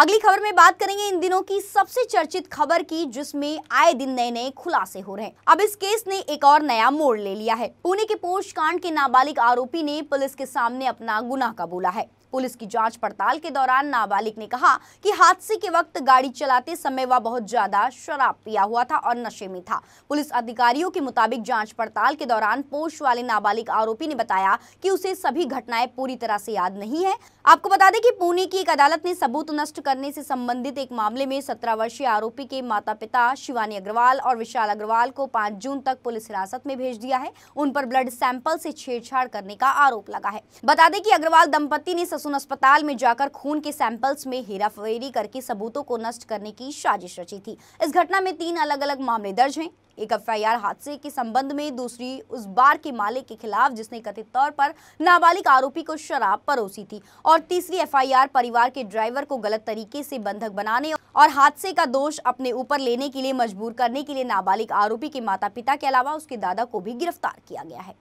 अगली खबर में बात करेंगे इन दिनों की सबसे चर्चित खबर की जिसमें आए दिन नए नए खुलासे हो रहे हैं अब इस केस ने एक और नया मोड़ ले लिया है पुणे के पोष कांड के नाबालिग आरोपी ने पुलिस के सामने अपना गुनाह कबूला है पुलिस की जांच पड़ताल के दौरान नाबालिग ने कहा कि हादसे के वक्त गाड़ी चलाते समय वह बहुत ज्यादा शराब पिया हुआ था और नशे में था पुलिस अधिकारियों के मुताबिक जांच पड़ताल के दौरान पोष वाले नाबालिग आरोपी ने बताया कि उसे सभी घटनाएं पूरी तरह से याद नहीं है आपको बता दें कि पुणे की एक अदालत ने सबूत नष्ट करने से संबंधित एक मामले में सत्रह वर्षीय आरोपी के माता पिता शिवानी अग्रवाल और विशाल अग्रवाल को पांच जून तक पुलिस हिरासत में भेज दिया है उन पर ब्लड सैंपल से छेड़छाड़ करने का आरोप लगा है बता दें कि अग्रवाल दंपति ने ससुन अस्पताल में जाकर खून के सैंपल्स में हेराफेरी करके सबूतों को नष्ट करने की साजिश रची थी इस घटना में तीन अलग अलग मामले दर्ज हैं एक एफ हादसे के संबंध में दूसरी उस बार के मालिक के खिलाफ जिसने कथित तौर पर नाबालिग आरोपी को शराब परोसी थी और तीसरी एफ परिवार के ड्राइवर को गलत तरीके से बंधक बनाने और हादसे का दोष अपने ऊपर लेने के लिए मजबूर करने के लिए नाबालिग आरोपी के माता पिता के अलावा उसके दादा को भी गिरफ्तार किया गया है